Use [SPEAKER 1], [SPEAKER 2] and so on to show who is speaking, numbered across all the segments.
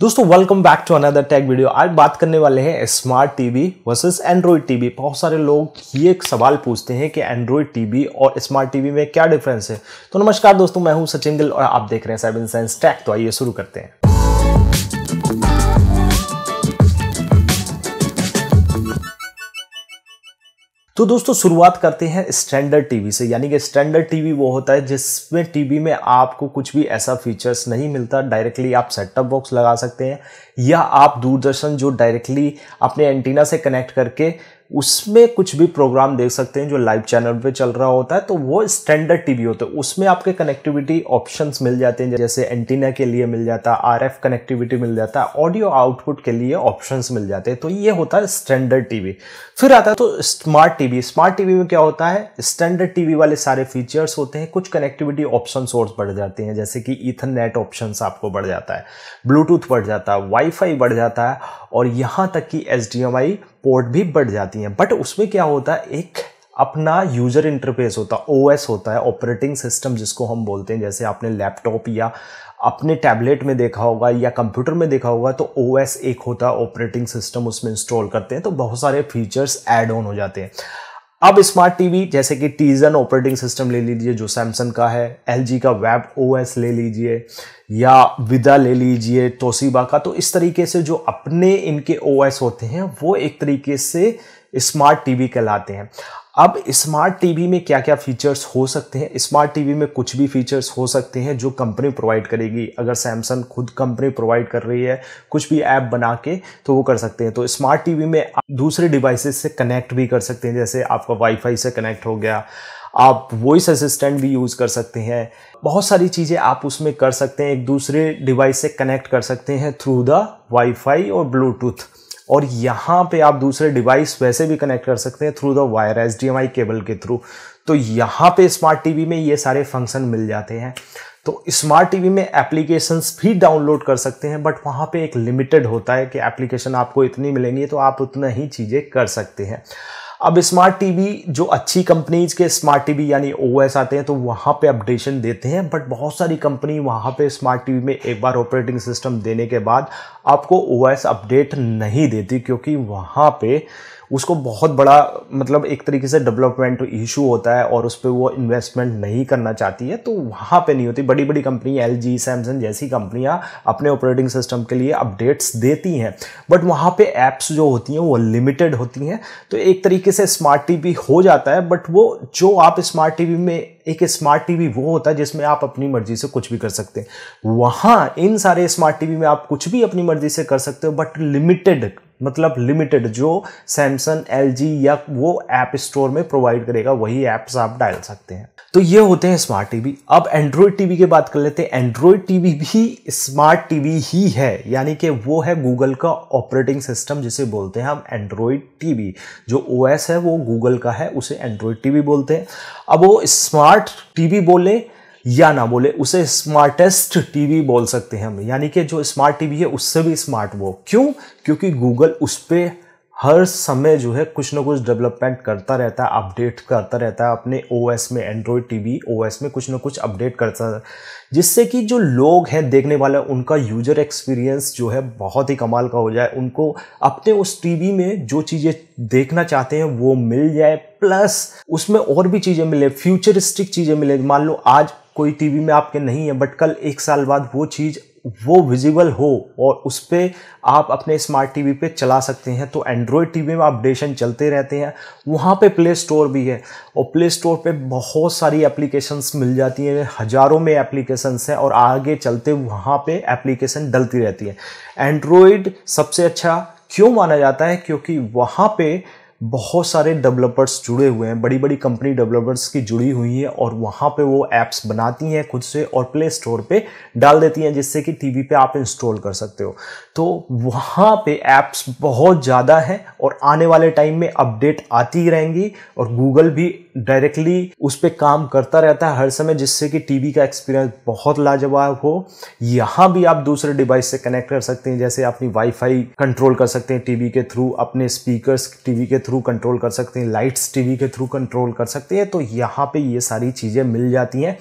[SPEAKER 1] दोस्तों welcome back to another tech video आज बात करने वाले हैं smart TV versus Android TV बहुत सारे लोग ये एक सवाल पूछते हैं कि एंड्रॉयड टीवी और स्मार्ट टीवी में क्या डिफरेंस है तो नमस्कार दोस्तों मैं हूं सचिन गिल और आप देख रहे हैं सेवन साइंस टेक तो आइए शुरू करते हैं तो दोस्तों शुरुआत करते हैं स्टैंडर्ड टीवी से यानी कि स्टैंडर्ड टीवी वो होता है जिसमें टीवी में आपको कुछ भी ऐसा फीचर्स नहीं मिलता डायरेक्टली आप सेटअप बॉक्स लगा सकते हैं या आप दूरदर्शन जो डायरेक्टली अपने एंटीना से कनेक्ट करके उसमें कुछ भी प्रोग्राम देख सकते हैं जो लाइव चैनल पे चल रहा होता है तो वो स्टैंडर्ड टीवी होते हैं उसमें आपके कनेक्टिविटी ऑप्शंस मिल जाते हैं जैसे एंटीना के लिए मिल जाता है आरएफ कनेक्टिविटी मिल जाता है ऑडियो आउटपुट के लिए ऑप्शंस मिल जाते हैं तो ये होता है स्टैंडर्ड टीवी फिर आता है तो स्मार्ट टीवी स्मार्ट टीवी में क्या होता है स्टैंडर्ड टीवी वाले सारे फीचर्स होते हैं कुछ कनेक्टिविटी ऑप्शन और बढ़ जाते हैं जैसे कि ईथरनेट ऑप्शन आपको बढ़ जाता है ब्लूटूथ बढ़ जाता है वाईफाई बढ़ जाता है और यहाँ तक कि एच पोर्ट भी बढ़ जाती हैं बट उसमें क्या होता है एक अपना यूजर इंटरफेस होता है ओएस होता है ऑपरेटिंग सिस्टम जिसको हम बोलते हैं जैसे आपने लैपटॉप या अपने टैबलेट में देखा होगा या कंप्यूटर में देखा होगा तो ओ एक होता है ऑपरेटिंग सिस्टम उसमें इंस्टॉल करते हैं तो बहुत सारे फीचर्स एड ऑन हो जाते हैं अब स्मार्ट टीवी जैसे कि टीजन ऑपरेटिंग सिस्टम ले लीजिए जो सैमसंग का है एल का वेब ओ ले लीजिए या विदा ले लीजिए तोसीबा का तो इस तरीके से जो अपने इनके ओ होते हैं वो एक तरीके से स्मार्ट टीवी कहलाते हैं अब स्मार्ट टीवी में क्या क्या फीचर्स हो सकते हैं स्मार्ट टीवी में कुछ भी फीचर्स हो सकते हैं जो कंपनी प्रोवाइड करेगी अगर सैमसंग खुद कंपनी प्रोवाइड कर रही है कुछ भी ऐप बना के तो वो कर सकते हैं तो स्मार्ट टीवी में आप दूसरे डिवाइसेस से कनेक्ट भी कर सकते हैं जैसे आपका वाईफाई से कनेक्ट हो गया आप वॉइस असिस्टेंट भी यूज़ कर सकते हैं बहुत सारी चीज़ें आप उसमें कर सकते हैं एक दूसरे डिवाइस से कनेक्ट कर सकते हैं थ्रू द वाईफाई और ब्लूटूथ और यहाँ पे आप दूसरे डिवाइस वैसे भी कनेक्ट कर सकते हैं through the wire as cable के थ्रू तो यहाँ पे स्मार्ट टीवी में ये सारे फंक्शन मिल जाते हैं तो स्मार्ट टीवी में एप्लीकेशंस भी डाउनलोड कर सकते हैं बट वहाँ पे एक लिमिटेड होता है कि एप्लीकेशन आपको इतनी मिलेंगी तो आप उतना ही चीज़ें कर सकते हैं अब स्मार्ट टीवी जो अच्छी कंपनीज के स्मार्ट टीवी यानी ओएस आते हैं तो वहाँ पे अपडेशन देते हैं बट बहुत सारी कंपनी वहाँ पे स्मार्ट टीवी में एक बार ऑपरेटिंग सिस्टम देने के बाद आपको ओएस अपडेट नहीं देती क्योंकि वहाँ पे उसको बहुत बड़ा मतलब एक तरीके से डेवलपमेंट इशू होता है और उस पर वो इन्वेस्टमेंट नहीं करना चाहती है तो वहाँ पे नहीं होती बड़ी बड़ी कंपनी एल जी सैमसंग जैसी कंपनियाँ अपने ऑपरेटिंग सिस्टम के लिए अपडेट्स देती हैं बट वहाँ पे ऐप्स जो होती हैं वो लिमिटेड होती हैं तो एक तरीके से स्मार्ट टीवी हो जाता है बट वो जो आप स्मार्ट टीवी में एक स्मार्ट टीवी वो होता है जिसमें आप अपनी मर्जी से कुछ भी कर सकते हैं वहाँ इन सारे स्मार्ट टीवी में आप कुछ भी अपनी मर्जी से कर सकते हो बट लिमिटेड मतलब लिमिटेड जो सैमसंग एल या वो ऐप स्टोर में प्रोवाइड करेगा वही ऐप्स आप डाल सकते हैं तो ये होते हैं स्मार्ट टीवी अब एंड्रॉयड टीवी की बात कर लेते हैं एंड्रॉयड टीवी भी स्मार्ट टीवी ही है यानी कि वो है गूगल का ऑपरेटिंग सिस्टम जिसे बोलते हैं हम एंड्रॉयड टीवी जो ओ है वो गूगल का है उसे एंड्रॉयड टीवी बोलते हैं अब वो स्मार्ट टीवी बोले या ना बोले उसे स्मार्टेस्ट टीवी बोल सकते हैं हम यानी कि जो स्मार्ट टीवी है उससे भी स्मार्ट वो क्यों क्योंकि गूगल उस पर हर समय जो है कुछ ना कुछ डेवलपमेंट करता रहता है अपडेट करता रहता है अपने ओएस में एंड्रॉयड टीवी ओएस में कुछ ना कुछ अपडेट करता है जिससे कि जो लोग हैं देखने वाले उनका यूजर एक्सपीरियंस जो है बहुत ही कमाल का हो जाए उनको अपने उस टीवी में जो चीज़ें देखना चाहते हैं वो मिल जाए प्लस उसमें और भी चीज़ें मिले फ्यूचरिस्टिक चीज़ें मिले मान लो आज कोई टीवी में आपके नहीं है बट कल एक साल बाद वो चीज़ वो विजिबल हो और उस पर आप अपने स्मार्ट टीवी पे चला सकते हैं तो एंड्रॉयड टीवी में अपडेशन चलते रहते हैं वहाँ पे प्ले स्टोर भी है और प्ले स्टोर पे बहुत सारी एप्लीकेशंस मिल जाती हैं हज़ारों में एप्लीकेशंस हैं और आगे चलते वहाँ पे एप्लीकेशन डलती रहती है एंड्रॉयड सबसे अच्छा क्यों माना जाता है क्योंकि वहाँ पर बहुत सारे डेवलपर्स जुड़े हुए हैं बड़ी बड़ी कंपनी डेवलपर्स की जुड़ी हुई है और वहाँ पे वो ऐप्स बनाती हैं खुद से और प्ले स्टोर पे डाल देती हैं जिससे कि टीवी पे आप इंस्टॉल कर सकते हो तो वहाँ पे ऐप्स बहुत ज़्यादा हैं और आने वाले टाइम में अपडेट आती ही रहेंगी और गूगल भी डायरेक्टली उस पर काम करता रहता है हर समय जिससे कि टीवी का एक्सपीरियंस बहुत लाजवाब हो यहाँ भी आप दूसरे डिवाइस से कनेक्ट कर सकते हैं जैसे अपनी वाईफाई कंट्रोल कर सकते हैं टीवी के थ्रू अपने स्पीकर्स टीवी के थ्रू थ्रू कंट्रोल कर सकते हैं लाइट्स टीवी के थ्रू कंट्रोल कर सकते हैं तो यहाँ पे ये सारी चीज़ें मिल जाती हैं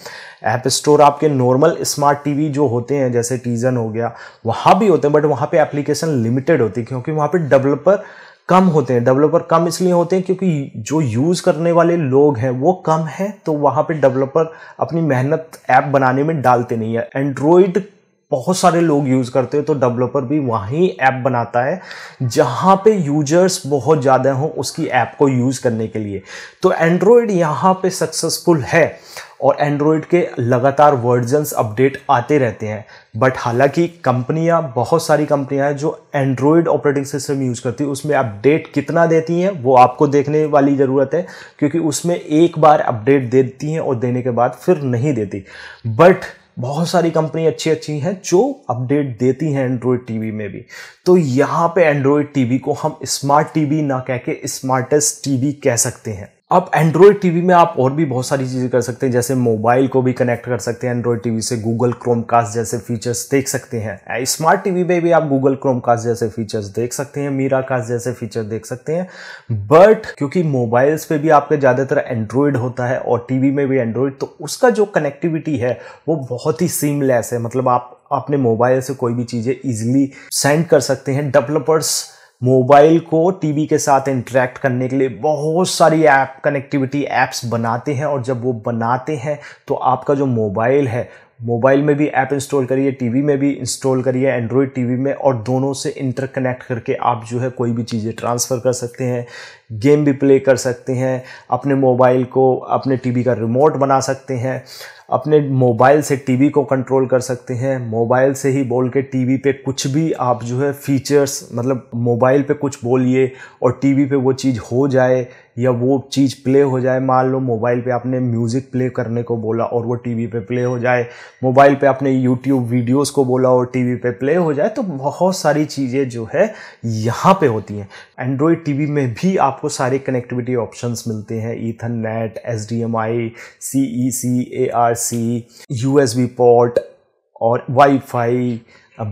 [SPEAKER 1] ऐप स्टोर आपके नॉर्मल स्मार्ट टीवी जो होते हैं जैसे टीजन हो गया वहाँ भी होते हैं बट वहाँ पे एप्लीकेशन लिमिटेड होती है क्योंकि वहाँ पे डेवलपर कम होते हैं डेवलपर कम इसलिए होते हैं क्योंकि जो यूज़ करने वाले लोग हैं वो कम हैं तो वहाँ पे डेवलपर अपनी मेहनत ऐप बनाने में डालते नहीं है एंड्रॉयड बहुत सारे लोग यूज़ करते हो तो डेवलपर भी वहीं ऐप बनाता है जहाँ पे यूजर्स बहुत ज़्यादा हों उसकी ऐप को यूज़ करने के लिए तो एंड्रॉयड यहाँ पे सक्सेसफुल है और एंड्रॉयड के लगातार वर्जन्स अपडेट आते रहते हैं बट हालांकि कंपनियां बहुत सारी कंपनियां हैं जो एंड्रॉयड ऑपरेटिंग सिस्टम यूज़ करती है उसमें अपडेट कितना देती हैं वो आपको देखने वाली ज़रूरत है क्योंकि उसमें एक बार अपडेट देती हैं और देने के बाद फिर नहीं देती बट बहुत सारी कंपनी अच्छी अच्छी हैं जो अपडेट देती हैं एंड्रॉयड टीवी में भी तो यहाँ पे एंड्रॉयड टीवी को हम स्मार्ट टीवी ना कह के स्मार्टेस्ट टीवी कह सकते हैं आप एंड्रॉयड टीवी में आप और भी बहुत सारी चीज़ें कर सकते हैं जैसे मोबाइल को भी कनेक्ट कर सकते हैं एंड्रॉयड टीवी से गूगल क्रोमकास्ट जैसे फीचर्स देख सकते हैं स्मार्ट टीवी में भी आप गूगल क्रोमकास्ट जैसे फीचर्स देख सकते हैं मीरा कास्ट जैसे फीचर देख सकते हैं बट क्योंकि मोबाइल्स पे भी आपके ज़्यादातर एंड्रॉयड होता है और टीवी में भी एंड्रॉयड तो उसका जो कनेक्टिविटी है वो बहुत ही सीमलेस है मतलब आप अपने मोबाइल से कोई भी चीज़ें ईजिली सेंड कर सकते हैं डेवलपर्स मोबाइल को टीवी के साथ इंटरेक्ट करने के लिए बहुत सारी ऐप कनेक्टिविटी ऐप्स बनाते हैं और जब वो बनाते हैं तो आपका जो मोबाइल है मोबाइल में भी ऐप इंस्टॉल करिए टीवी में भी इंस्टॉल करिए एंड्रॉयड टीवी में और दोनों से इंटरकनेक्ट करके आप जो है कोई भी चीज़ें ट्रांसफ़र कर सकते हैं गेम भी प्ले कर सकते हैं अपने मोबाइल को अपने टीवी का रिमोट बना सकते हैं अपने मोबाइल से टीवी को कंट्रोल कर सकते हैं मोबाइल से ही बोल के टीवी पे कुछ भी आप जो है फीचर्स मतलब मोबाइल पे कुछ बोलिए और टीवी पे वो चीज़ हो जाए या वो चीज़ प्ले हो जाए मान लो मोबाइल पे आपने म्यूज़िक प्ले करने को बोला और वो टीवी पे प्ले हो जाए मोबाइल पे आपने यूट्यूब वीडियोस को बोला और टीवी पे प्ले हो जाए तो बहुत सारी चीज़ें जो है यहाँ पे होती हैं एंड्रॉयड टीवी में भी आप आपको सारे कनेक्टिविटी ऑप्शंस मिलते हैं ethernet S D M I C E C A R C U S B port और वाईफाई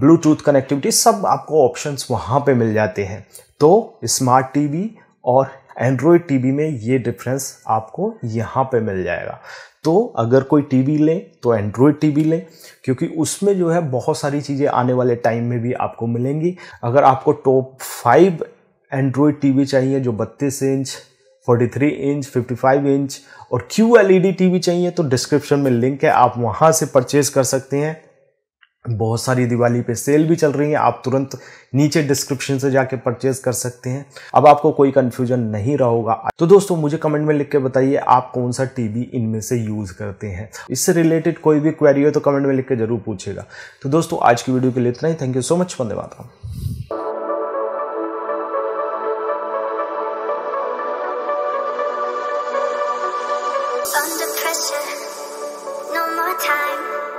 [SPEAKER 1] ब्लूटूथ कनेक्टिविटी सब आपको ऑप्शंस वहाँ पे मिल जाते हैं तो स्मार्ट टीवी और एंड्रॉयड टीवी में ये डिफरेंस आपको यहाँ पे मिल जाएगा तो अगर कोई टीवी लें तो एंड्रॉयड टीवी लें क्योंकि उसमें जो है बहुत सारी चीज़ें आने वाले टाइम में भी आपको मिलेंगी अगर आपको टॉप फाइव एंड्रॉयड टीवी चाहिए जो 32 इंच 43 इंच 55 इंच और Q L E D TV चाहिए तो डिस्क्रिप्शन में लिंक है आप वहां से परचेज कर सकते हैं बहुत सारी दिवाली पे सेल भी चल रही है आप तुरंत नीचे डिस्क्रिप्शन से जाके परचेज कर सकते हैं अब आपको कोई कन्फ्यूजन नहीं रहोगा तो दोस्तों मुझे कमेंट में लिख के बताइए आप कौन सा टीवी इनमें से यूज़ करते हैं इससे रिलेटेड कोई भी क्वेरी हो तो कमेंट में लिख के जरूर पूछेगा तो दोस्तों आज की वीडियो के लिए इतना ही थैंक यू सो मच धन्यवाद time.